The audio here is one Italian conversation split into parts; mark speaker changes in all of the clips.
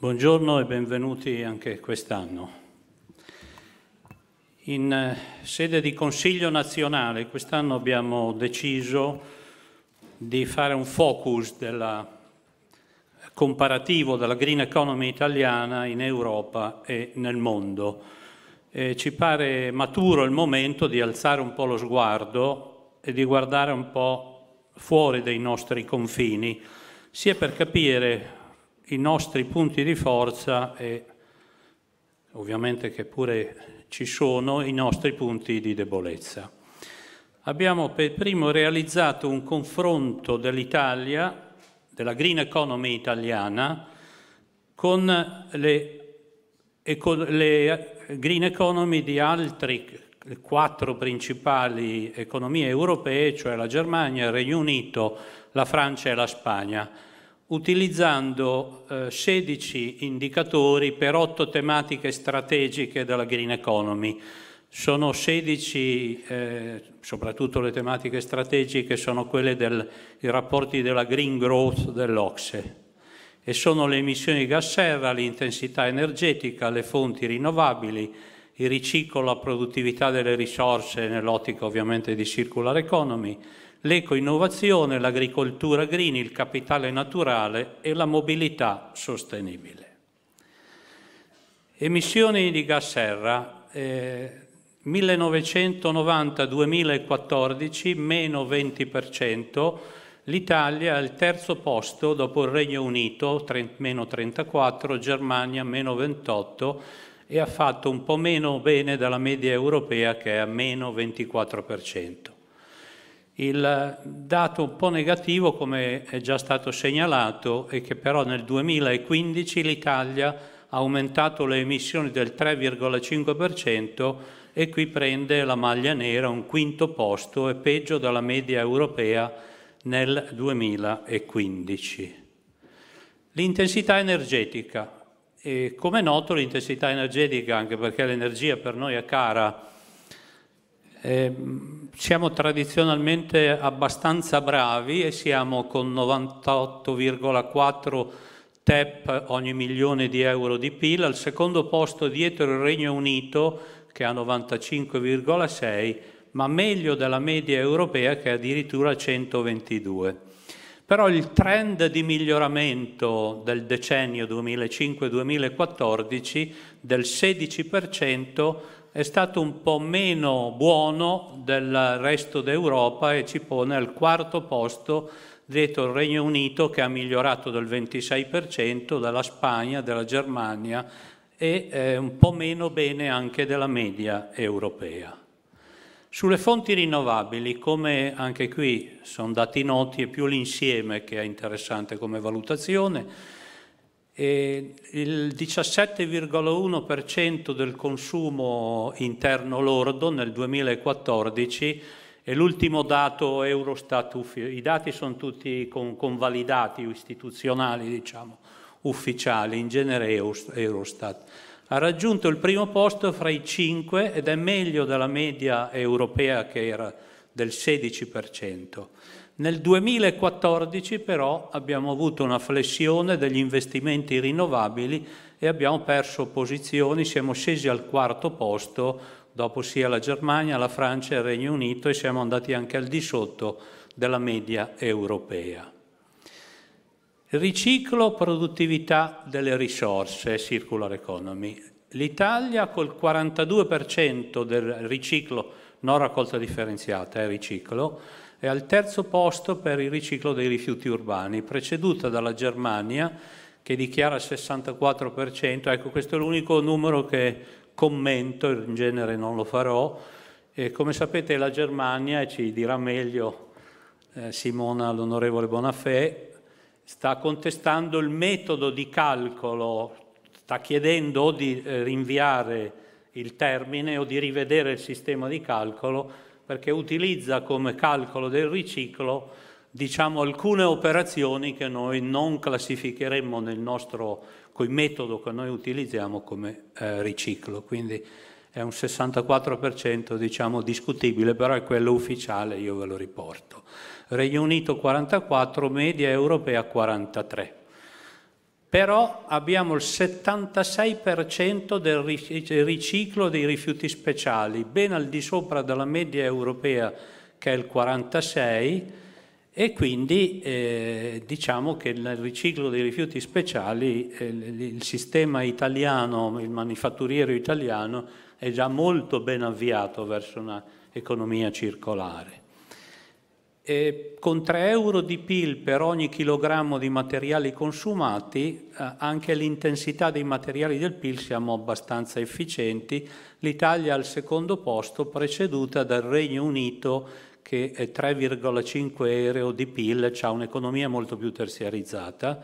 Speaker 1: Buongiorno e benvenuti anche quest'anno. In eh, sede di Consiglio nazionale quest'anno abbiamo deciso di fare un focus della, comparativo della green economy italiana in Europa e nel mondo. E ci pare maturo il momento di alzare un po' lo sguardo e di guardare un po' fuori dei nostri confini, sia per capire i nostri punti di forza e ovviamente che pure ci sono i nostri punti di debolezza. Abbiamo per primo realizzato un confronto dell'Italia, della green economy italiana, con le, le green economy di altri quattro principali economie europee, cioè la Germania, il Regno Unito, la Francia e la Spagna utilizzando eh, 16 indicatori per 8 tematiche strategiche della green economy. Sono 16, eh, soprattutto le tematiche strategiche, sono quelle dei rapporti della green growth dell'Ocse e sono le emissioni di gas serra, l'intensità energetica, le fonti rinnovabili, il riciclo, la produttività delle risorse nell'ottica ovviamente di circular economy, l'ecoinnovazione, l'agricoltura green, il capitale naturale e la mobilità sostenibile. Emissioni di gas serra, eh, 1990-2014, meno 20%, l'Italia è al terzo posto dopo il Regno Unito, meno 34, Germania meno 28 e ha fatto un po' meno bene dalla media europea che è a meno 24%. Il dato un po' negativo, come è già stato segnalato, è che però nel 2015 l'Italia ha aumentato le emissioni del 3,5% e qui prende la maglia nera un quinto posto e peggio dalla media europea nel 2015. L'intensità energetica. E come è noto l'intensità energetica, anche perché l'energia per noi è cara, Ehm, siamo tradizionalmente abbastanza bravi e siamo con 98,4 TEP ogni milione di euro di PIL, al secondo posto dietro il Regno Unito che ha 95,6, ma meglio della media europea che è addirittura 122. Però il trend di miglioramento del decennio 2005-2014 del 16% è stato un po' meno buono del resto d'Europa e ci pone al quarto posto dietro il Regno Unito che ha migliorato del 26%, dalla Spagna, della Germania e eh, un po' meno bene anche della media europea. Sulle fonti rinnovabili, come anche qui sono dati noti, è più l'insieme che è interessante come valutazione, e il 17,1% del consumo interno lordo nel 2014 è l'ultimo dato Eurostat i dati sono tutti convalidati, istituzionali diciamo, ufficiali, in genere Eurostat. Ha raggiunto il primo posto fra i 5 ed è meglio della media europea che era del 16%. Nel 2014 però abbiamo avuto una flessione degli investimenti rinnovabili e abbiamo perso posizioni, siamo scesi al quarto posto dopo sia la Germania, la Francia e il Regno Unito e siamo andati anche al di sotto della media europea. Riciclo, produttività delle risorse, circular economy. L'Italia col 42% del riciclo, non raccolta differenziata, è riciclo, è al terzo posto per il riciclo dei rifiuti urbani, preceduta dalla Germania che dichiara il 64%. Ecco, questo è l'unico numero che commento, in genere non lo farò. E come sapete la Germania, e ci dirà meglio eh, Simona l'onorevole Bonafè, sta contestando il metodo di calcolo, sta chiedendo o di eh, rinviare il termine o di rivedere il sistema di calcolo perché utilizza come calcolo del riciclo diciamo, alcune operazioni che noi non classificheremmo nel nostro col metodo che noi utilizziamo come eh, riciclo. Quindi è un 64% diciamo, discutibile, però è quello ufficiale, io ve lo riporto. Regno Unito 44, media europea 43 però abbiamo il 76% del eh, riciclo dei rifiuti speciali, ben al di sopra della media europea che è il 46% e quindi eh, diciamo che nel riciclo dei rifiuti speciali eh, il sistema italiano, il manifatturiero italiano è già molto ben avviato verso un'economia circolare. E con 3 euro di PIL per ogni chilogrammo di materiali consumati, eh, anche l'intensità dei materiali del PIL siamo abbastanza efficienti. L'Italia al secondo posto, preceduta dal Regno Unito che è 3,5 euro di PIL, ha un'economia molto più terziarizzata.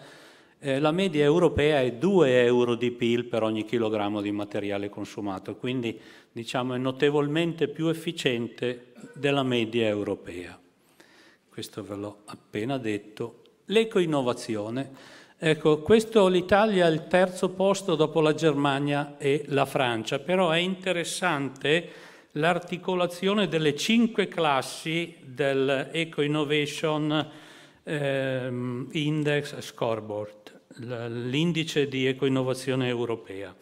Speaker 1: Eh, la media europea è 2 euro di PIL per ogni chilogrammo di materiale consumato, quindi diciamo, è notevolmente più efficiente della media europea questo ve l'ho appena detto. L'ecoinnovazione. Ecco, questo l'Italia è il terzo posto dopo la Germania e la Francia, però è interessante l'articolazione delle cinque classi dell'Eco Innovation ehm, Index Scoreboard, l'indice di eco-innovazione europea.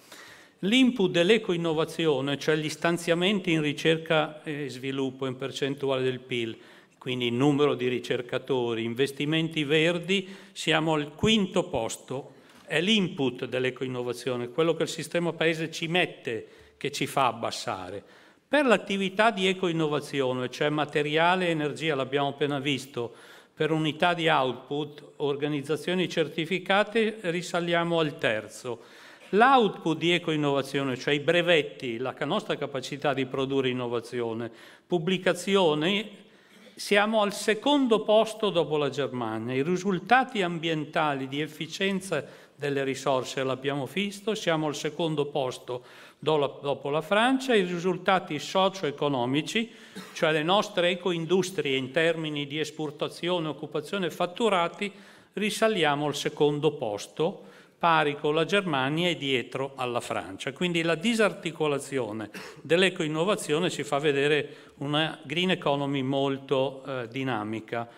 Speaker 1: L'input dell'eco-innovazione, cioè gli stanziamenti in ricerca e sviluppo in percentuale del PIL, quindi numero di ricercatori, investimenti verdi, siamo al quinto posto, è l'input dell'ecoinnovazione, quello che il sistema paese ci mette che ci fa abbassare. Per l'attività di ecoinnovazione, cioè materiale e energia, l'abbiamo appena visto, per unità di output, organizzazioni certificate, risaliamo al terzo. L'output di ecoinnovazione, cioè i brevetti, la nostra capacità di produrre innovazione, pubblicazioni siamo al secondo posto dopo la Germania. I risultati ambientali di efficienza delle risorse l'abbiamo visto, siamo al secondo posto dopo la Francia, i risultati socio-economici, cioè le nostre ecoindustrie in termini di esportazione, occupazione e fatturati, risaliamo al secondo posto pari con la Germania e dietro alla Francia. Quindi la disarticolazione dell'eco-innovazione ci fa vedere una green economy molto eh, dinamica.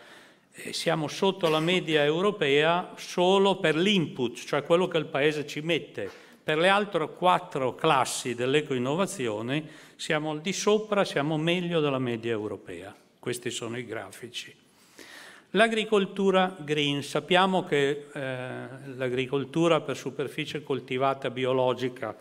Speaker 1: E eh, siamo sotto la media europea solo per l'input, cioè quello che il Paese ci mette. Per le altre quattro classi dell'eco-innovazione siamo al di sopra, siamo meglio della media europea. Questi sono i grafici. L'agricoltura green, sappiamo che eh, l'agricoltura per superficie coltivata biologica,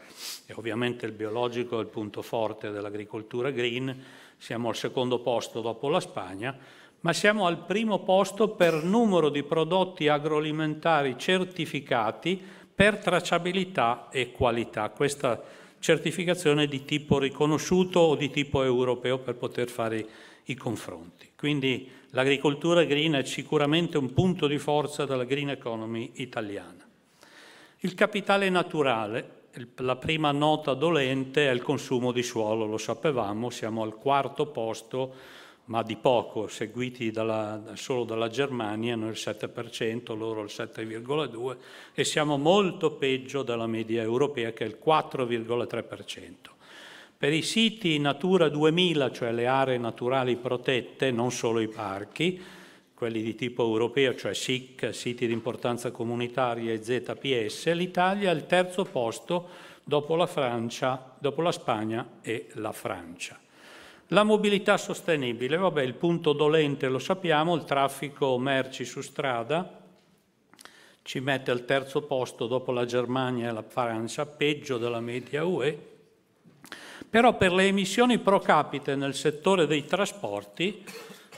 Speaker 1: e ovviamente il biologico è il punto forte dell'agricoltura green, siamo al secondo posto dopo la Spagna, ma siamo al primo posto per numero di prodotti agroalimentari certificati per tracciabilità e qualità. Questa certificazione di tipo riconosciuto o di tipo europeo per poter fare i i confronti. Quindi l'agricoltura green è sicuramente un punto di forza della green economy italiana. Il capitale naturale, la prima nota dolente è il consumo di suolo, lo sapevamo, siamo al quarto posto, ma di poco, seguiti dalla, solo dalla Germania, noi il 7%, loro il 7,2% e siamo molto peggio della media europea che è il 4,3%. Per i siti Natura 2000, cioè le aree naturali protette, non solo i parchi, quelli di tipo europeo, cioè SIC, siti di importanza comunitaria e ZPS, l'Italia è al terzo posto dopo la, Francia, dopo la Spagna e la Francia. La mobilità sostenibile, vabbè, il punto dolente lo sappiamo, il traffico merci su strada ci mette al terzo posto dopo la Germania e la Francia, peggio della media UE, però per le emissioni pro capite nel settore dei trasporti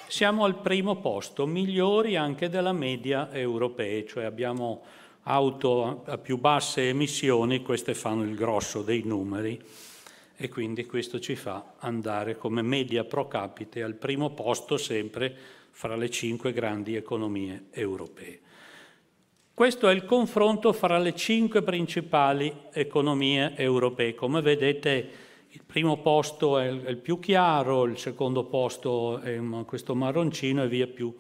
Speaker 1: siamo al primo posto, migliori anche della media europea, cioè abbiamo auto a più basse emissioni, queste fanno il grosso dei numeri e quindi questo ci fa andare come media pro capite al primo posto sempre fra le cinque grandi economie europee. Questo è il confronto fra le cinque principali economie europee. Come vedete il primo posto è il più chiaro, il secondo posto è questo marroncino e via più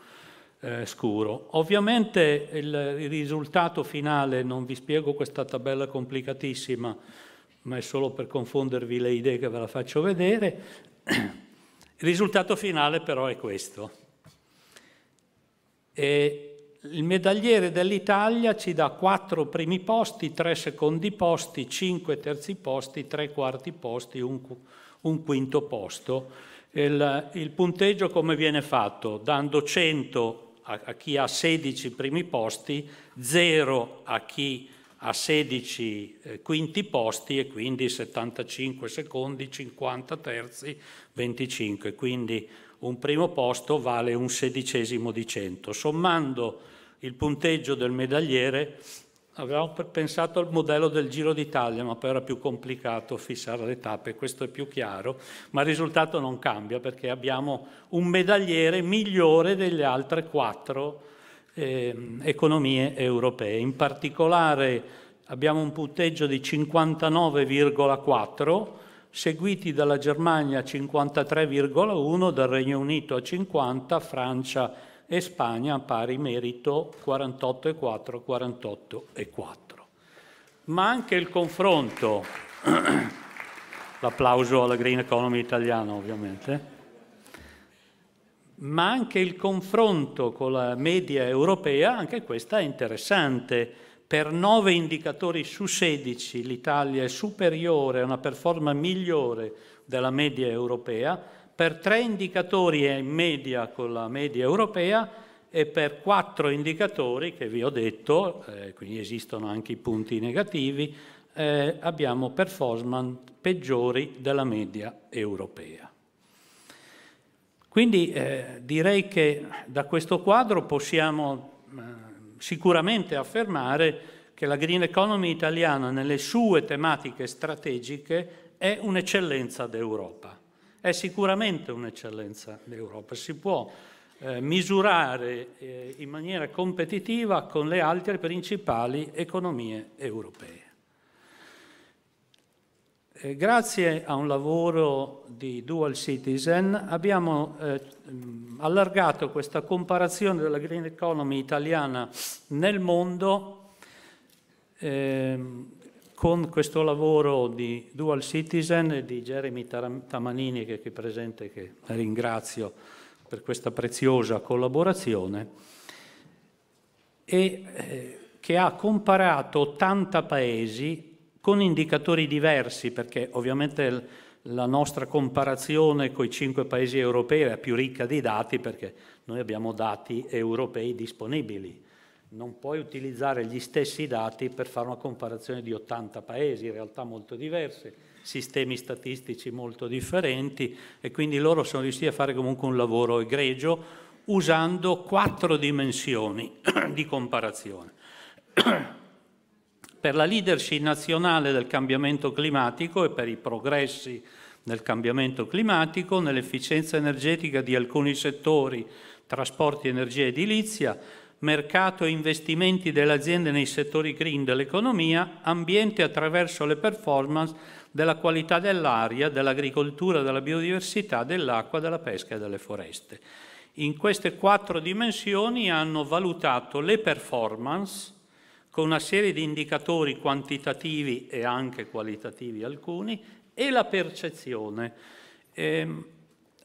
Speaker 1: eh, scuro. Ovviamente il, il risultato finale, non vi spiego questa tabella complicatissima, ma è solo per confondervi le idee che ve la faccio vedere, il risultato finale però è questo. E il medagliere dell'Italia ci dà 4 primi posti, 3 secondi posti, 5 terzi posti, 3 quarti posti, un, un quinto posto. Il, il, punteggio come viene fatto? Dando 100 a, a chi ha 16 primi posti, 0 a chi ha a 16 eh, quinti posti e quindi 75 secondi, 50 terzi, 25. Quindi un primo posto vale un sedicesimo di 100. Sommando il punteggio del medagliere avevamo pensato al modello del Giro d'Italia, ma poi era più complicato fissare le tappe, questo è più chiaro, ma il risultato non cambia perché abbiamo un medagliere migliore delle altre quattro eh, economie europee. In particolare abbiamo un punteggio di 59,4, seguiti dalla Germania 53,1, dal Regno Unito a 50, Francia e Spagna pari merito 48,4, 48,4. Ma anche il confronto, l'applauso alla Green Economy italiana ovviamente, ma anche il confronto con la media europea, anche questa è interessante. Per 9 indicatori su 16 l'Italia è superiore, ha una performance migliore della media europea, per 3 indicatori è in media con la media europea e per 4 indicatori che vi ho detto, eh, quindi esistono anche i punti negativi, eh, abbiamo performance peggiori della media europea. Quindi eh, direi che da questo quadro possiamo eh, sicuramente affermare che la green economy italiana nelle sue tematiche strategiche è un'eccellenza d'Europa, è sicuramente un'eccellenza d'Europa, si può eh, misurare eh, in maniera competitiva con le altre principali economie europee. Eh, grazie a un lavoro di Dual Citizen abbiamo eh, mm, allargato questa comparazione della green economy italiana nel mondo eh, con questo lavoro di Dual Citizen e di Jeremy Tamanini che è qui presente che ringrazio per questa preziosa collaborazione e eh, che ha comparato 80 paesi con indicatori diversi, perché ovviamente la nostra comparazione con i cinque paesi europei è più ricca di dati, perché noi abbiamo dati europei disponibili. Non puoi utilizzare gli stessi dati per fare una comparazione di 80 paesi, in realtà molto diverse, sistemi statistici molto differenti e quindi loro sono riusciti a fare comunque un lavoro egregio usando quattro dimensioni di comparazione. per la leadership nazionale del cambiamento climatico e per i progressi nel cambiamento climatico, nell'efficienza energetica di alcuni settori, trasporti, energia edilizia, mercato e investimenti delle aziende nei settori green dell'economia, ambiente attraverso le performance della qualità dell'aria, dell'agricoltura, della biodiversità, dell'acqua, della pesca e delle foreste. In queste quattro dimensioni hanno valutato le performance con una serie di indicatori quantitativi e anche qualitativi alcuni, e la percezione. Eh,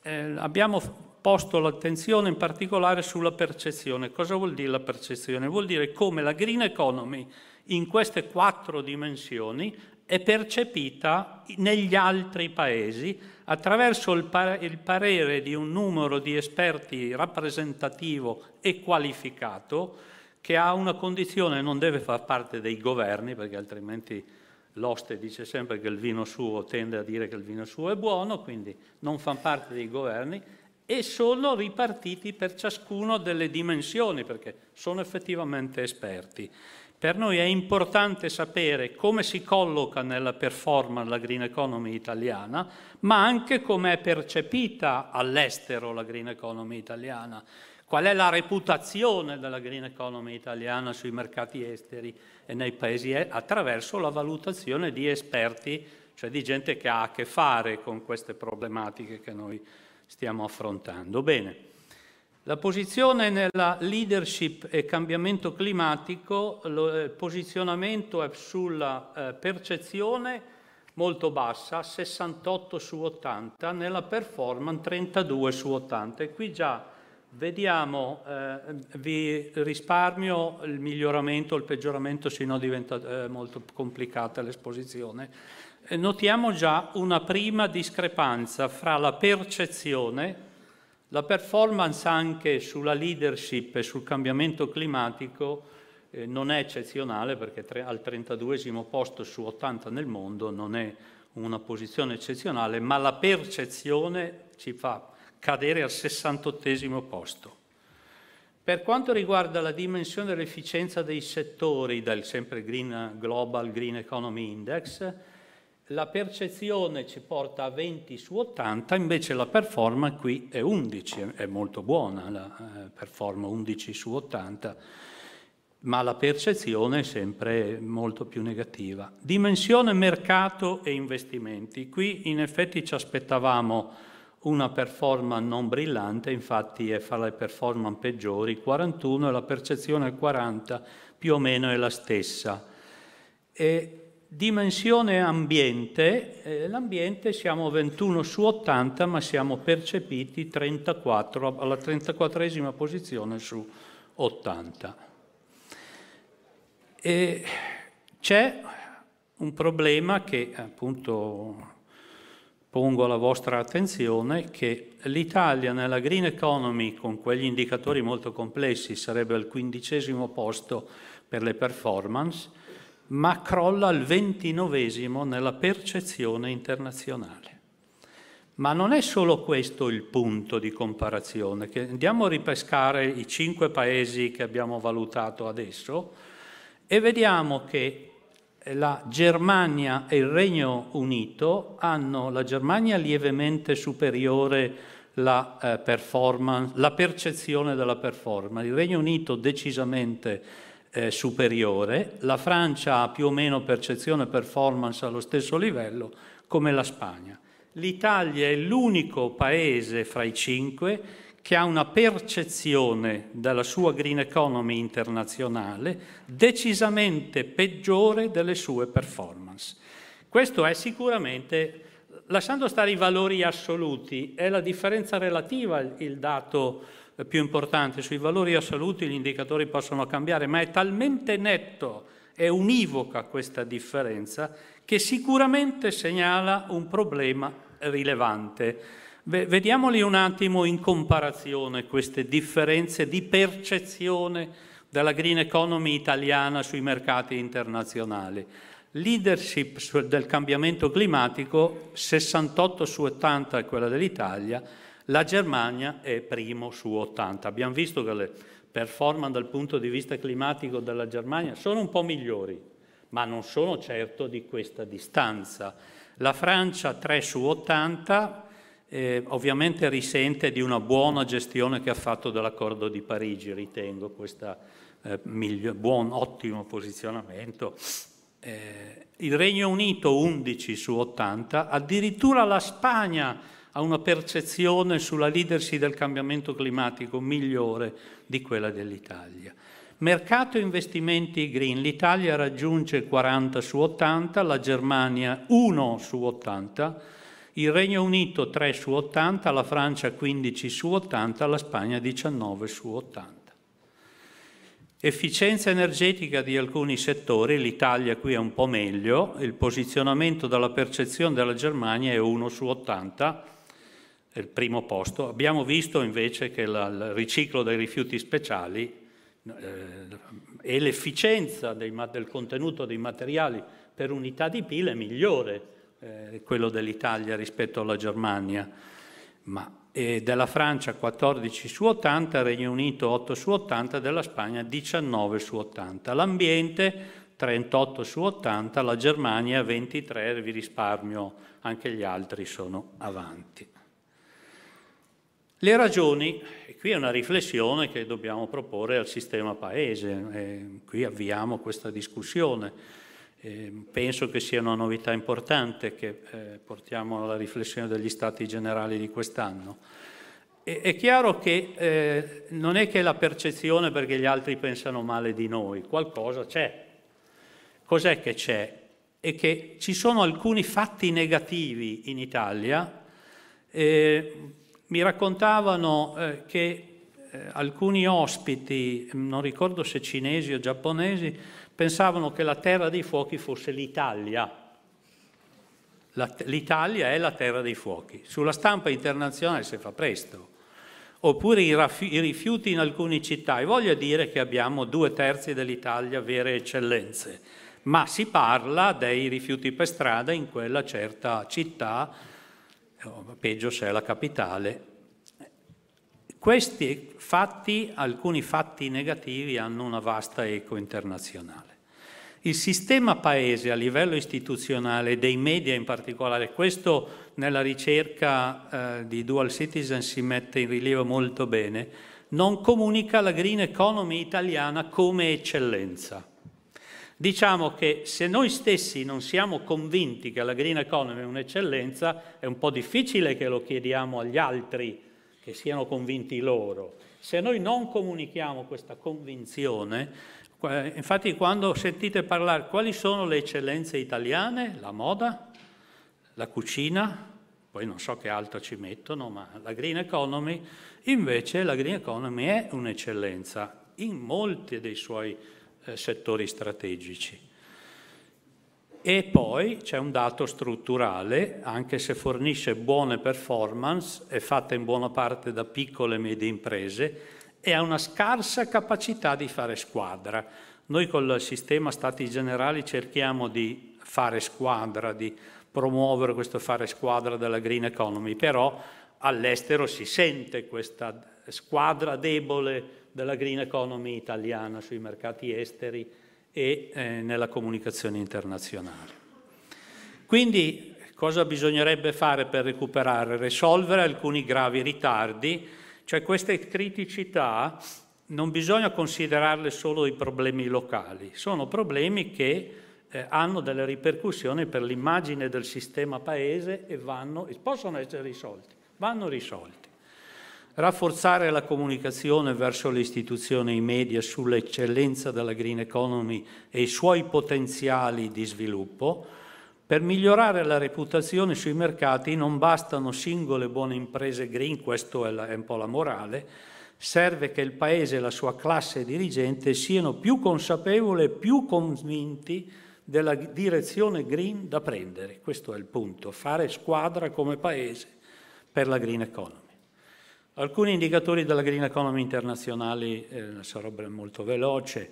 Speaker 1: eh, abbiamo posto l'attenzione in particolare sulla percezione. Cosa vuol dire la percezione? Vuol dire come la green economy in queste quattro dimensioni è percepita negli altri paesi attraverso il, parere di un numero di esperti rappresentativo e qualificato che ha una condizione, non deve far parte dei governi, perché altrimenti l'oste dice sempre che il vino suo tende a dire che il vino suo è buono, quindi non fa parte dei governi, e sono ripartiti per ciascuno delle dimensioni, perché sono effettivamente esperti. Per noi è importante sapere come si colloca nella performance la green economy italiana, ma anche come è percepita all'estero la green economy italiana, Qual è la reputazione della green economy italiana sui mercati esteri e nei paesi attraverso la valutazione di esperti, cioè di gente che ha a che fare con queste problematiche che noi stiamo affrontando. Bene, la posizione nella leadership e cambiamento climatico, il eh, posizionamento è sulla eh, percezione molto bassa, 68 su 80, nella performance 32 su 80 e qui già Vediamo, eh, vi risparmio il miglioramento o il peggioramento, se no diventa eh, molto complicata l'esposizione. Eh, notiamo già una prima discrepanza fra la percezione, la performance anche sulla leadership e sul cambiamento climatico eh, non è eccezionale perché tre, al 32 posto su 80 nel mondo non è una posizione eccezionale, ma la percezione ci fa cadere al 68 posto. Per quanto riguarda la dimensione dell'efficienza dei settori dal sempre Green Global Green Economy Index, la percezione ci porta a 20 su 80, invece la performance qui è 11, è molto buona la eh, performance 11 su 80, ma la percezione è sempre molto più negativa. Dimensione mercato e investimenti. Qui in effetti ci aspettavamo una performance non brillante, infatti, è fra le performance peggiori, 41 e la percezione al 40 più o meno è la stessa. E dimensione ambiente, eh, l'ambiente siamo 21 su 80, ma siamo percepiti 34, alla 34esima posizione su 80. E c'è un problema che appunto pongo alla vostra attenzione che l'Italia nella green economy, con quegli indicatori molto complessi, sarebbe al quindicesimo posto per le performance, ma crolla al ventinovesimo nella percezione internazionale. Ma non è solo questo il punto di comparazione, andiamo a ripescare i cinque paesi che abbiamo valutato adesso e vediamo che la Germania e il Regno Unito hanno la Germania lievemente superiore la, eh, la percezione della performance, il Regno Unito decisamente eh, superiore, la Francia ha più o meno percezione performance allo stesso livello come la Spagna. L'Italia è l'unico paese fra i cinque che ha una percezione della sua green economy internazionale decisamente peggiore delle sue performance. Questo è sicuramente, lasciando stare i valori assoluti, è la differenza relativa il dato eh, più importante. Sui valori assoluti gli indicatori possono cambiare, ma è talmente netto, e univoca questa differenza, che sicuramente segnala un problema rilevante Vediamoli un attimo in comparazione queste differenze di percezione della green economy italiana sui mercati internazionali. Leadership del cambiamento climatico, 68 su 80 è quella dell'Italia, la Germania è primo su 80. Abbiamo visto che le performance dal punto di vista climatico della Germania sono un po' migliori, ma non sono certo di questa distanza. La Francia 3 su 80, eh, ovviamente risente di una buona gestione che ha fatto dell'accordo di Parigi, ritengo, questo eh, buon, ottimo posizionamento. Eh, il Regno Unito 11 su 80, addirittura la Spagna ha una percezione sulla leadership del cambiamento climatico migliore di quella dell'Italia. Mercato investimenti green, l'Italia raggiunge 40 su 80, la Germania 1 su 80, il Regno Unito 3 su 80, la Francia 15 su 80, la Spagna 19 su 80. Efficienza energetica di alcuni settori, l'Italia qui è un po' meglio, il posizionamento dalla percezione della Germania è 1 su 80, è il primo posto. Abbiamo visto invece che la, il riciclo dei rifiuti speciali eh, e l'efficienza dei, del contenuto dei materiali per unità di pile è migliore eh, quello dell'Italia rispetto alla Germania, ma e della Francia 14 su 80, Regno Unito 8 su 80, della Spagna 19 su 80. L'ambiente 38 su 80, la Germania 23, vi risparmio, anche gli altri sono avanti. Le ragioni, e qui è una riflessione che dobbiamo proporre al sistema paese, eh, qui avviamo questa discussione. Ehm, penso che sia una novità importante che eh, portiamo alla riflessione degli stati generali di quest'anno. E, è chiaro che eh, non è che la percezione perché gli altri pensano male di noi, qualcosa c'è. Cos'è che c'è? È che ci sono alcuni fatti negativi in Italia. Eh, mi raccontavano eh, che eh, alcuni ospiti, non ricordo se cinesi o giapponesi, pensavano che la terra dei fuochi fosse l'Italia. L'Italia è la terra dei fuochi. Sulla stampa internazionale si fa presto. Oppure i, rifiuti in alcune città. E voglio dire che abbiamo due terzi dell'Italia vere eccellenze, ma si parla dei rifiuti per strada in quella certa città, oh, peggio se è la capitale. Questi fatti, alcuni fatti negativi, hanno una vasta eco internazionale. Il sistema paese a livello istituzionale, dei media in particolare, questo nella ricerca eh, di Dual Citizen si mette in rilievo molto bene, non comunica la green economy italiana come eccellenza. Diciamo che se noi stessi non siamo convinti che la green economy è un'eccellenza, è un po' difficile che lo chiediamo agli altri che siano convinti loro. Se noi non comunichiamo questa convinzione, Infatti quando sentite parlare quali sono le eccellenze italiane, la moda, la cucina, poi non so che altro ci mettono, ma la green economy, invece la green economy è un'eccellenza in molti dei suoi eh, settori strategici. E poi c'è un dato strutturale, anche se fornisce buone performance, è fatta in buona parte da piccole e medie imprese, e ha una scarsa capacità di fare squadra. Noi col sistema Stati Generali cerchiamo di fare squadra, di promuovere questo fare squadra della green economy, però all'estero si sente questa squadra debole della green economy italiana sui mercati esteri e eh, nella comunicazione internazionale. Quindi cosa bisognerebbe fare per recuperare? Risolvere alcuni gravi ritardi cioè queste criticità non bisogna considerarle solo i problemi locali, sono problemi che eh, hanno delle ripercussioni per l'immagine del sistema paese e vanno, possono essere risolti, vanno risolti. Rafforzare la comunicazione verso le istituzioni e i media sull'eccellenza della green economy e i suoi potenziali di sviluppo, per migliorare la reputazione sui mercati non bastano singole buone imprese green, questo è, la, è un po' la morale, serve che il Paese e la sua classe dirigente siano più consapevoli e più convinti della direzione green da prendere. Questo è il punto, fare squadra come Paese per la green economy. Alcuni indicatori della green economy internazionali, eh, sarò molto veloce,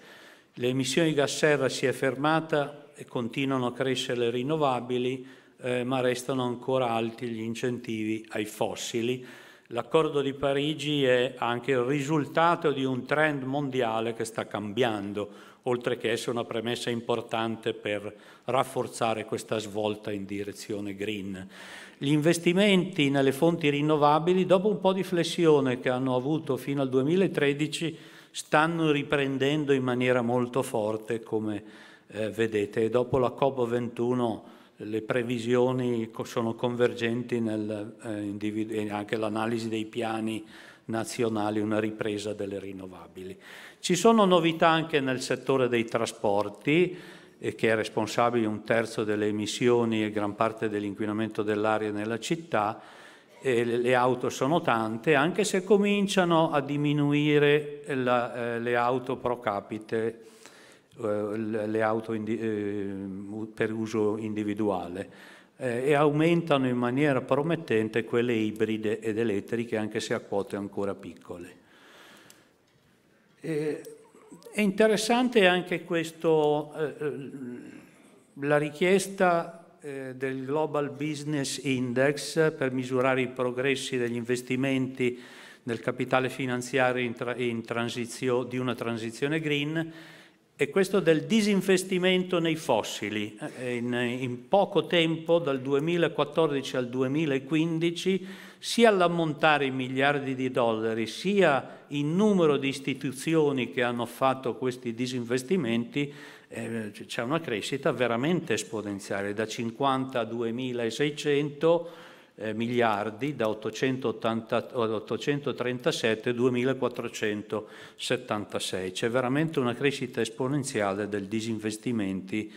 Speaker 1: le emissioni di gas serra si è fermata continuano a crescere le rinnovabili, eh, ma restano ancora alti gli incentivi ai fossili. L'accordo di Parigi è anche il risultato di un trend mondiale che sta cambiando, oltre che essere una premessa importante per rafforzare questa svolta in direzione green. Gli investimenti nelle fonti rinnovabili, dopo un po' di flessione che hanno avuto fino al 2013, stanno riprendendo in maniera molto forte come eh, vedete. Dopo la COP21 le previsioni sono convergenti nel, eh, eh, anche l'analisi dei piani nazionali, una ripresa delle rinnovabili. Ci sono novità anche nel settore dei trasporti, eh, che è responsabile di un terzo delle emissioni e gran parte dell'inquinamento dell'aria nella città, e le auto sono tante, anche se cominciano a diminuire la, eh, le auto pro capite eh, le auto eh, per uso individuale eh, e aumentano in maniera promettente quelle ibride ed elettriche anche se a quote ancora piccole. è interessante anche questo, la richiesta del Global Business Index per misurare i progressi degli investimenti nel capitale finanziario in tra, in di una transizione green è questo del disinvestimento nei fossili. Eh, in, in, poco tempo, dal 2014 al 2015, sia l'ammontare in miliardi di dollari, sia il numero di istituzioni che hanno fatto questi disinvestimenti, eh, c'è una crescita veramente esponenziale, da 50 a 2600 eh, miliardi da 880, 837 a 2476. C'è veramente una crescita esponenziale del disinvestimenti,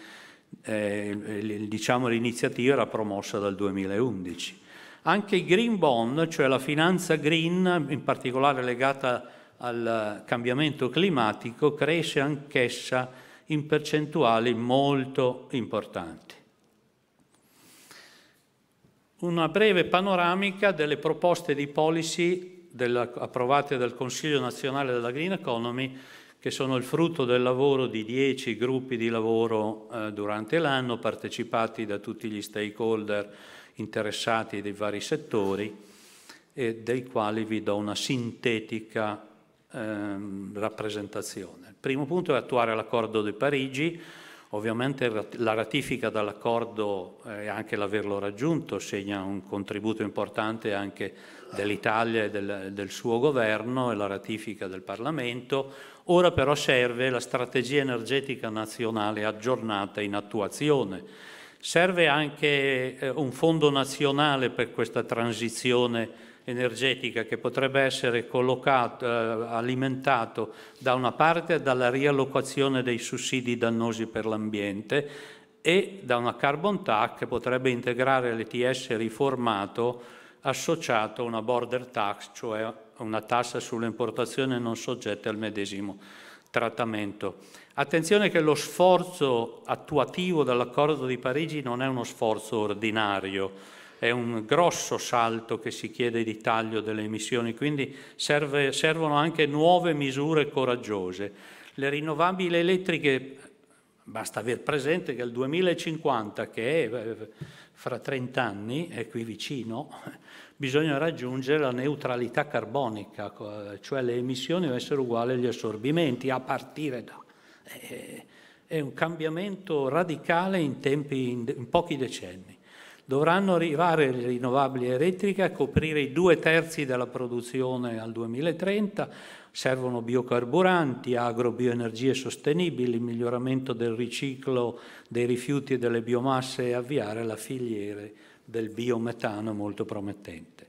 Speaker 1: eh, diciamo l'iniziativa era promossa dal 2011. Anche i green bond, cioè la finanza green, in particolare legata al cambiamento climatico, cresce anch'essa in percentuali molto importanti una breve panoramica delle proposte di policy della, approvate dal Consiglio nazionale della Green Economy che sono il frutto del lavoro di dieci gruppi di lavoro eh, durante l'anno partecipati da tutti gli stakeholder interessati dei vari settori e dei quali vi do una sintetica ehm, rappresentazione. Il primo punto è attuare l'accordo di Parigi, Ovviamente la ratifica dell'accordo eh, e anche l'averlo raggiunto segna un contributo importante anche dell'Italia e del, del suo governo e la ratifica del Parlamento. Ora però serve la strategia energetica nazionale aggiornata in attuazione. Serve anche eh, un fondo nazionale per questa transizione energetica che potrebbe essere eh, alimentato da una parte dalla riallocazione dei sussidi dannosi per l'ambiente e da una carbon tax che potrebbe integrare l'ETS riformato associato a una border tax, cioè una tassa sulle importazioni non soggette al medesimo trattamento. Attenzione che lo sforzo attuativo dell'accordo di Parigi non è uno sforzo ordinario, è un grosso salto che si chiede di taglio delle emissioni, quindi serve, servono anche nuove misure coraggiose. Le rinnovabili elettriche, basta aver presente che il 2050, che è eh, fra 30 anni, è qui vicino, bisogna raggiungere la neutralità carbonica, cioè le emissioni devono essere uguali agli assorbimenti, a partire da... Eh, è un cambiamento radicale in, tempi, in pochi decenni. Dovranno arrivare le rinnovabili elettriche a coprire i due terzi della produzione al 2030, servono biocarburanti, agrobioenergie sostenibili, miglioramento del riciclo dei rifiuti e delle biomasse e avviare la filiera del biometano molto promettente.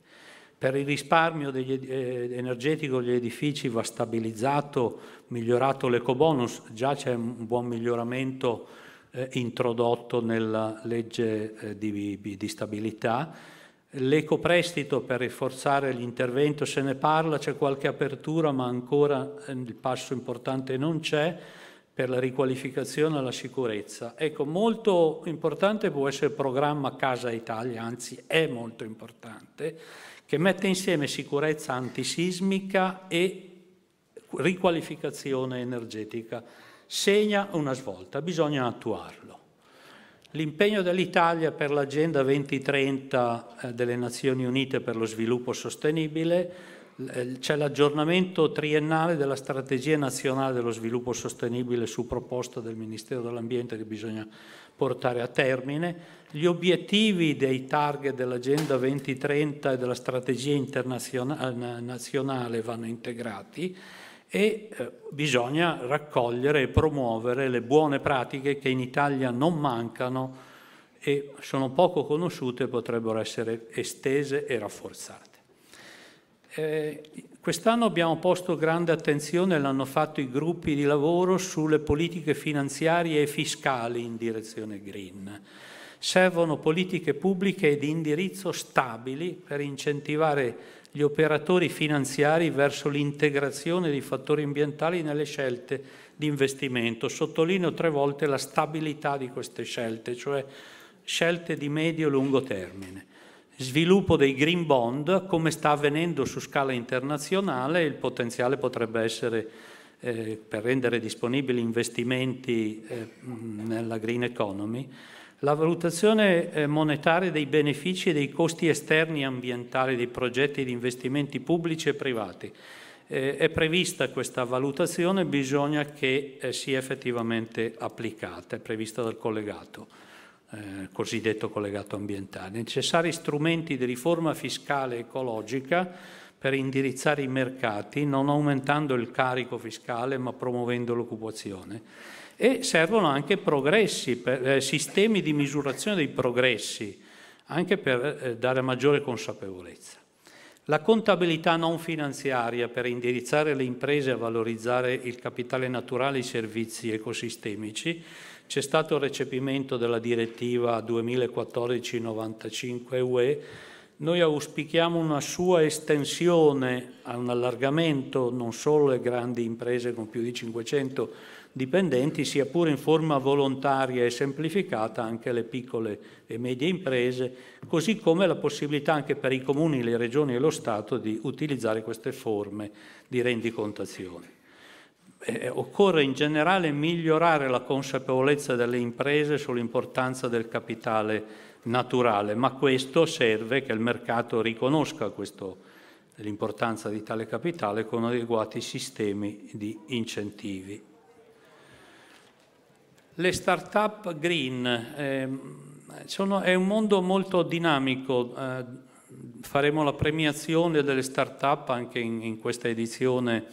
Speaker 1: Per il risparmio degli, eh, energetico degli edifici va stabilizzato, migliorato l'ecobonus, già c'è un buon miglioramento eh, introdotto nella legge eh, di, di, stabilità. L'ecoprestito per rinforzare l'intervento se ne parla, c'è qualche apertura ma ancora eh, il passo importante non c'è per la riqualificazione e la sicurezza. Ecco, molto importante può essere il programma Casa Italia, anzi è molto importante, che mette insieme sicurezza antisismica e riqualificazione energetica segna una svolta, bisogna attuarlo. L'impegno dell'Italia per l'Agenda 2030 eh, delle Nazioni Unite per lo sviluppo sostenibile eh, c'è l'aggiornamento triennale della strategia nazionale dello sviluppo sostenibile su proposta del Ministero dell'Ambiente che bisogna portare a termine, gli obiettivi dei target dell'Agenda 2030 e della strategia internazionale eh, vanno integrati e eh, bisogna raccogliere e promuovere le buone pratiche che in Italia non mancano e sono poco conosciute e potrebbero essere estese e rafforzate. Eh, Quest'anno abbiamo posto grande attenzione, l'hanno fatto i gruppi di lavoro, sulle politiche finanziarie e fiscali in direzione green. Servono politiche pubbliche di indirizzo stabili per incentivare gli operatori finanziari verso l'integrazione di fattori ambientali nelle scelte di investimento. Sottolineo tre volte la stabilità di queste scelte, cioè scelte di medio e lungo termine. Sviluppo dei green bond, come sta avvenendo su scala internazionale, il potenziale potrebbe essere eh, per rendere disponibili investimenti eh, nella green economy, la valutazione eh, monetaria dei benefici e dei costi esterni ambientali dei progetti di investimenti pubblici e privati. Eh, è prevista questa valutazione, bisogna che eh, sia effettivamente applicata, è prevista dal collegato, eh, cosiddetto collegato ambientale. Necessari strumenti di riforma fiscale ecologica per indirizzare i mercati, non aumentando il carico fiscale ma promuovendo l'occupazione e servono anche progressi, per, eh, sistemi di misurazione dei progressi, anche per eh, dare maggiore consapevolezza. La contabilità non finanziaria per indirizzare le imprese a valorizzare il capitale naturale e i servizi ecosistemici, c'è stato il recepimento della direttiva 2014-95 UE, noi auspichiamo una sua estensione un allargamento non solo alle grandi imprese con più di 500 dipendenti, sia pure in forma volontaria e semplificata anche le piccole e medie imprese, così come la possibilità anche per i comuni, le regioni e lo Stato di utilizzare queste forme di rendicontazione. Eh, eh occorre in generale migliorare la consapevolezza delle imprese sull'importanza del capitale naturale, ma questo serve che il mercato riconosca questo l'importanza di tale capitale con adeguati sistemi di incentivi. Le start-up green eh, sono, è un mondo molto dinamico, eh, faremo la premiazione delle start-up anche in, in, questa edizione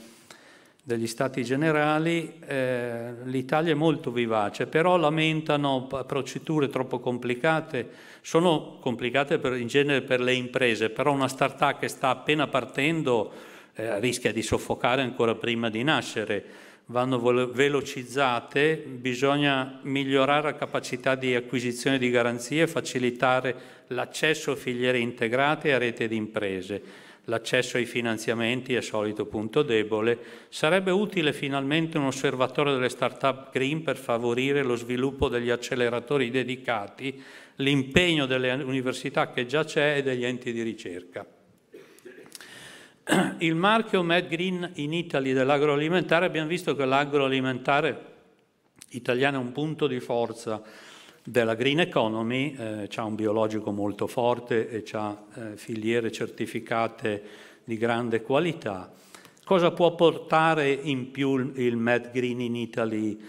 Speaker 1: degli Stati Generali, eh, l'Italia è molto vivace, però lamentano procedure troppo complicate, sono complicate per, in genere per le imprese, però una start-up che sta appena partendo eh, rischia di soffocare ancora prima di nascere vanno velocizzate, bisogna migliorare la capacità di acquisizione di garanzie facilitare l'accesso a filiere integrate e a rete di imprese. L'accesso ai finanziamenti è solito punto debole. Sarebbe utile finalmente un osservatorio delle start-up green per favorire lo sviluppo degli acceleratori dedicati, l'impegno delle università che già c'è e degli enti di ricerca. il marchio Mad Green in Italy dell'agroalimentare, abbiamo visto che l'agroalimentare italiano è un punto di forza della green economy, eh, c'ha un biologico molto forte e ha eh, filiere certificate di grande qualità. Cosa può portare in più il Mad Green in Italy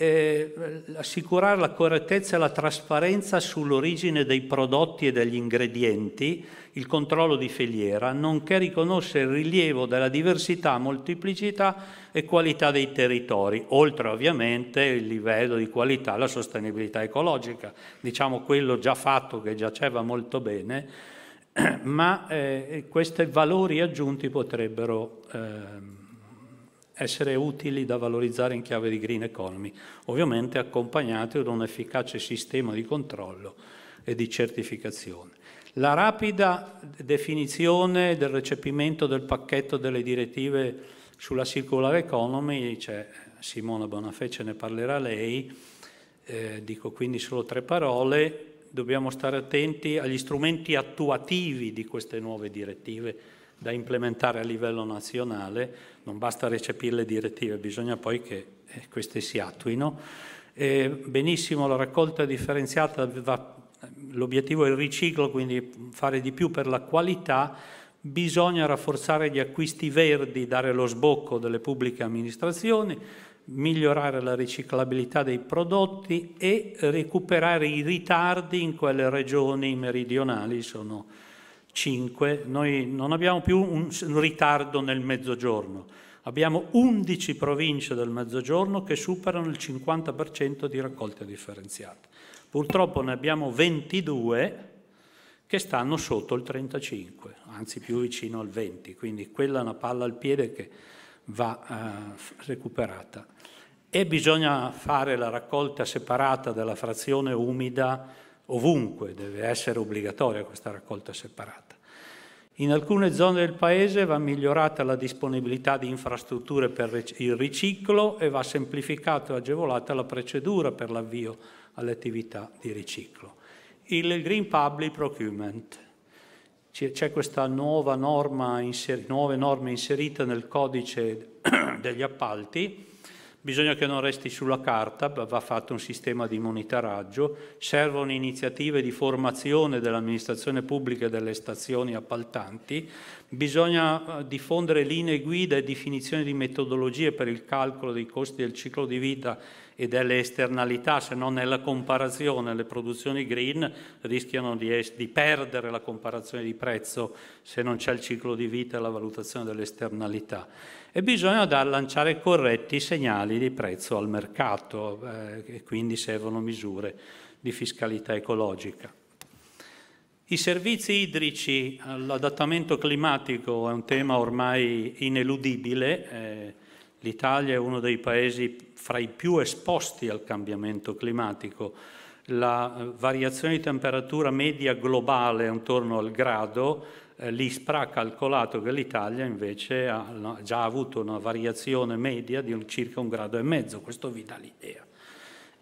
Speaker 1: eh, assicurare la correttezza e la trasparenza sull'origine dei prodotti e degli ingredienti, il controllo di filiera, nonché riconoscere il rilievo della diversità, molteplicità e qualità dei territori, oltre ovviamente il livello di qualità e la sostenibilità ecologica, diciamo quello già fatto che giaceva molto bene, ma eh, questi valori aggiunti potrebbero... Eh, essere utili da valorizzare in chiave di green economy, ovviamente accompagnati da un efficace sistema di controllo e di certificazione. La rapida definizione del recepimento del pacchetto delle direttive sulla circular economy, cioè Simona Bonafè ce ne parlerà lei, eh, dico quindi solo tre parole, dobbiamo stare attenti agli strumenti attuativi di queste nuove direttive da implementare a livello nazionale, non basta recepire le direttive, bisogna poi che eh, queste si attuino. E benissimo, la raccolta differenziata, l'obiettivo è il riciclo, quindi fare di più per la qualità, bisogna rafforzare gli acquisti verdi, dare lo sbocco delle pubbliche amministrazioni, migliorare la riciclabilità dei prodotti e recuperare i ritardi in quelle regioni meridionali, sono 5, noi non abbiamo più un ritardo nel mezzogiorno, abbiamo 11 province del mezzogiorno che superano il 50% di raccolte differenziate. Purtroppo ne abbiamo 22 che stanno sotto il 35, anzi più vicino al 20, quindi quella è una palla al piede che va eh, recuperata. E bisogna fare la raccolta separata della frazione umida ovunque, deve essere obbligatoria questa raccolta separata. In alcune zone del paese va migliorata la disponibilità di infrastrutture per il riciclo e va semplificata e agevolata la procedura per l'avvio alle attività di riciclo. Il Green Public Procurement. C'è questa nuova norma, nuove norme inserite nel codice degli appalti Bisogna che non resti sulla carta, va fatto un sistema di monitoraggio, servono iniziative di formazione dell'amministrazione pubblica e delle stazioni appaltanti, bisogna eh, diffondere linee guida e definizioni di metodologie per il calcolo dei costi del ciclo di vita e delle esternalità, se non nella comparazione le produzioni green rischiano di, es- di perdere la comparazione di prezzo se non c'è il ciclo di vita e la valutazione delle esternalità. E bisogna dar lanciare corretti segnali di prezzo al mercato eh, e quindi servono misure di fiscalità ecologica. I servizi idrici, eh, l'adattamento climatico è un tema ormai ineludibile. Eh, L'Italia è uno dei paesi fra i più esposti al cambiamento climatico. La eh, variazione di temperatura media globale è intorno al grado, eh, l'ISPRA ha calcolato che l'Italia invece ha già avuto una variazione media di circa un grado e mezzo, questo vi dà l'idea.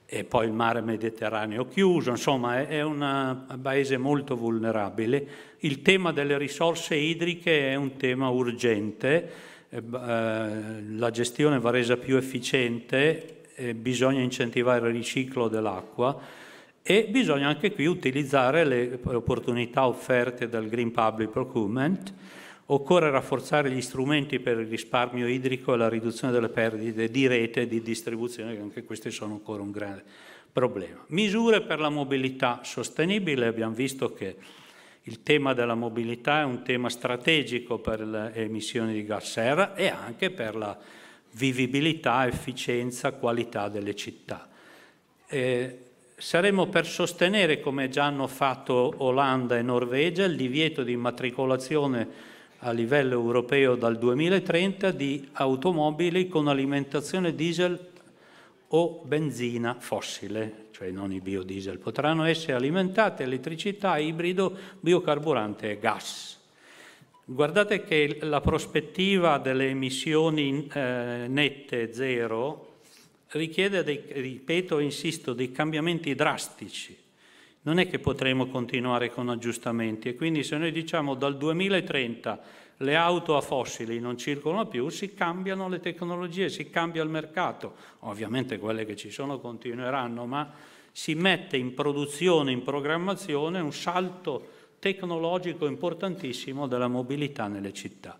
Speaker 1: E poi il mare Mediterraneo chiuso, insomma è un paese molto vulnerabile. Il tema delle risorse idriche è un tema urgente eh, eh, la gestione va resa più efficiente, bisogna incentivare il riciclo dell'acqua e bisogna anche qui utilizzare le opportunità offerte dal Green Public Procurement. Occorre rafforzare gli strumenti per il risparmio idrico e la riduzione delle perdite di rete e di distribuzione, che anche queste sono ancora un grande problema. Misure per la mobilità sostenibile, abbiamo visto che il tema della mobilità è un tema strategico per le emissioni di gas serra e anche per la vivibilità, efficienza, qualità delle città. Eh, saremo per sostenere, come già hanno fatto Olanda e Norvegia, il divieto di immatricolazione a livello europeo dal 2030 di automobili con alimentazione diesel o benzina fossile, cioè non i biodiesel, potranno essere alimentate elettricità, ibrido, biocarburante e gas. Guardate che la prospettiva delle emissioni eh, nette zero richiede, dei, ripeto e insisto, dei cambiamenti drastici. Non è che potremo continuare con aggiustamenti e quindi se noi diciamo dal 2030 le auto a fossili non circolano più, si cambiano le tecnologie, si cambia il mercato. Ovviamente quelle che ci sono continueranno, ma si mette in produzione, in programmazione un salto tecnologico importantissimo della mobilità nelle città.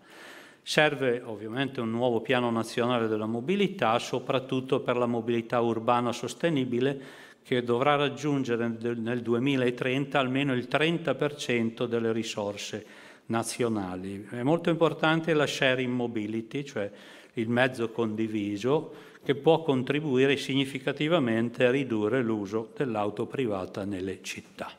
Speaker 1: Serve ovviamente un nuovo piano nazionale della mobilità, soprattutto per la mobilità urbana sostenibile, che dovrà raggiungere nel 2030 almeno il 30% delle risorse nazionali. È molto importante la sharing mobility, cioè il mezzo condiviso, che può contribuire significativamente a ridurre l'uso dell'auto privata nelle città.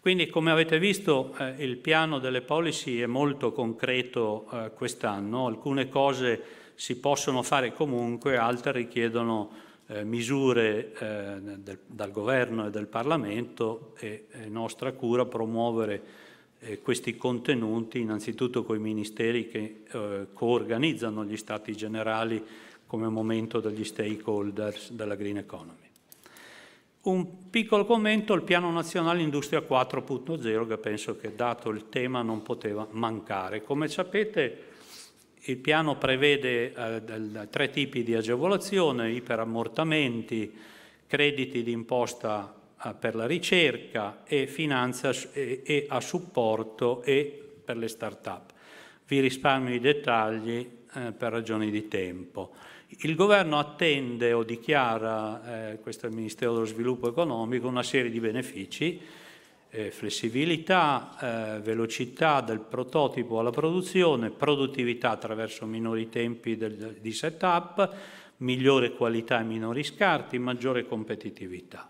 Speaker 1: Quindi, come avete visto, eh, il piano delle policy è molto concreto eh, quest'anno, alcune cose si possono fare comunque, altre richiedono eh, misure eh, del, dal governo e dal Parlamento e è eh, nostra cura promuovere eh, questi contenuti innanzitutto con i ministeri che eh, coorganizzano gli stati generali come momento degli stakeholders della green economy. Un piccolo commento al piano nazionale industria 4.0 che penso che dato il tema non poteva mancare. Come sapete il piano prevede eh, tre tipi di agevolazione, iperammortamenti, crediti di imposta per la ricerca e finanza e, a supporto e per le start-up. Vi risparmio i dettagli eh, per ragioni di tempo. Il governo attende o dichiara, eh, questo è il Ministero dello Sviluppo Economico, una serie di benefici, eh, flessibilità, velocità del prototipo alla produzione, produttività attraverso minori tempi di setup, migliore qualità e minori scarti, maggiore competitività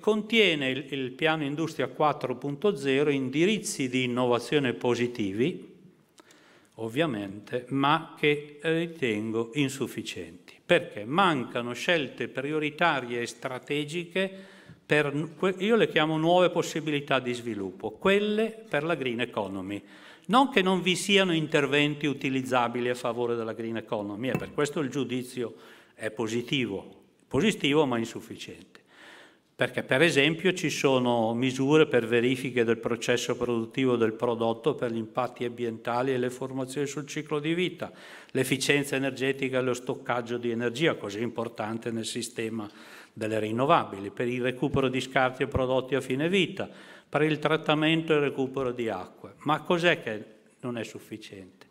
Speaker 1: contiene il, il piano Industria 4.0 indirizzi di innovazione positivi, ovviamente, ma che ritengo insufficienti, perché mancano scelte prioritarie e strategiche per, io le chiamo nuove possibilità di sviluppo, quelle per la green economy. Non che non vi siano interventi utilizzabili a favore della green economy, e per questo il giudizio è positivo, positivo ma insufficiente perché per esempio ci sono misure per verifiche del processo produttivo del prodotto per gli impatti ambientali e le formazioni sul ciclo di vita, l'efficienza energetica e lo stoccaggio di energia, così importante nel sistema delle rinnovabili, per il recupero di scarti e prodotti a fine vita, per il trattamento e il recupero di acque. Ma cos'è che non è sufficiente?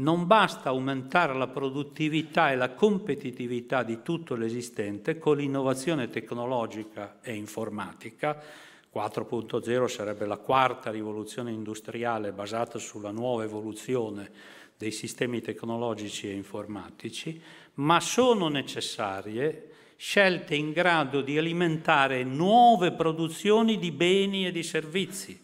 Speaker 1: non basta aumentare la produttività e la competitività di tutto l'esistente con l'innovazione tecnologica e informatica, 4.0 sarebbe la quarta rivoluzione industriale basata sulla nuova evoluzione dei sistemi tecnologici e informatici, ma sono necessarie scelte in grado di alimentare nuove produzioni di beni e di servizi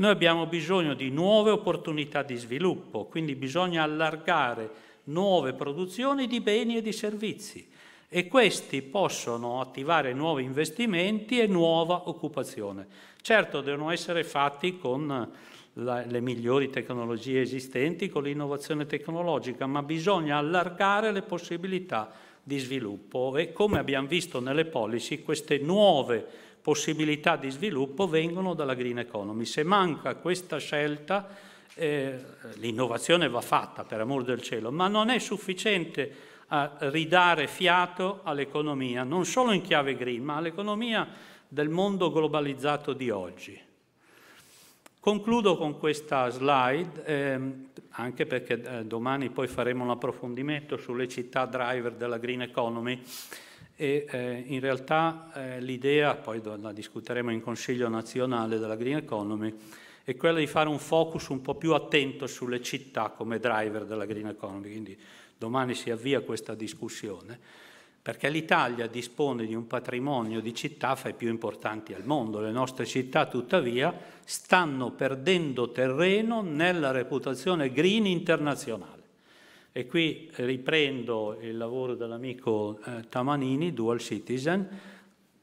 Speaker 1: noi abbiamo bisogno di nuove opportunità di sviluppo, quindi bisogna allargare nuove produzioni di beni e di servizi e questi possono attivare nuovi investimenti e nuova occupazione. Certo devono essere fatti con la, le migliori tecnologie esistenti, con l'innovazione tecnologica, ma bisogna allargare le possibilità di sviluppo e come abbiamo visto nelle policy queste nuove possibilità di sviluppo vengono dalla green economy. Se manca questa scelta, eh, l'innovazione va fatta, per amor del cielo, ma non è sufficiente a ridare fiato all'economia, non solo in chiave green, ma all'economia del mondo globalizzato di oggi. Concludo con questa slide, ehm, anche perché eh, domani poi faremo un approfondimento sulle città driver della green economy e eh, in realtà eh, l'idea, poi la discuteremo in Consiglio nazionale della Green Economy, è quella di fare un focus un po' più attento sulle città come driver della Green Economy, quindi domani si avvia questa discussione, perché l'Italia dispone di un patrimonio di città fra i più importanti al mondo, le nostre città tuttavia stanno perdendo terreno nella reputazione green internazionale. E qui riprendo il lavoro dell'amico eh, Tamanini, Dual Citizen.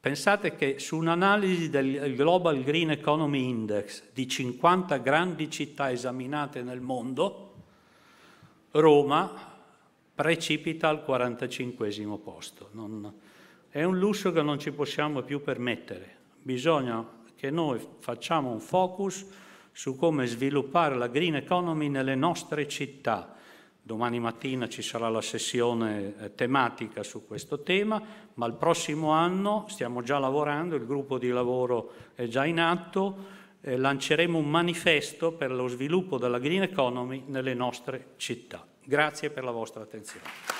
Speaker 1: Pensate che su un'analisi del Global Green Economy Index di 50 grandi città esaminate nel mondo, Roma precipita al 45 posto. Non, è un lusso che non ci possiamo più permettere. Bisogna che noi facciamo un focus su come sviluppare la green economy nelle nostre città Domani mattina ci sarà la sessione eh, tematica su questo tema, ma il prossimo anno stiamo già lavorando, il gruppo di lavoro è già in atto, eh, lanceremo un manifesto per lo sviluppo della green economy nelle nostre città. Grazie per la vostra attenzione.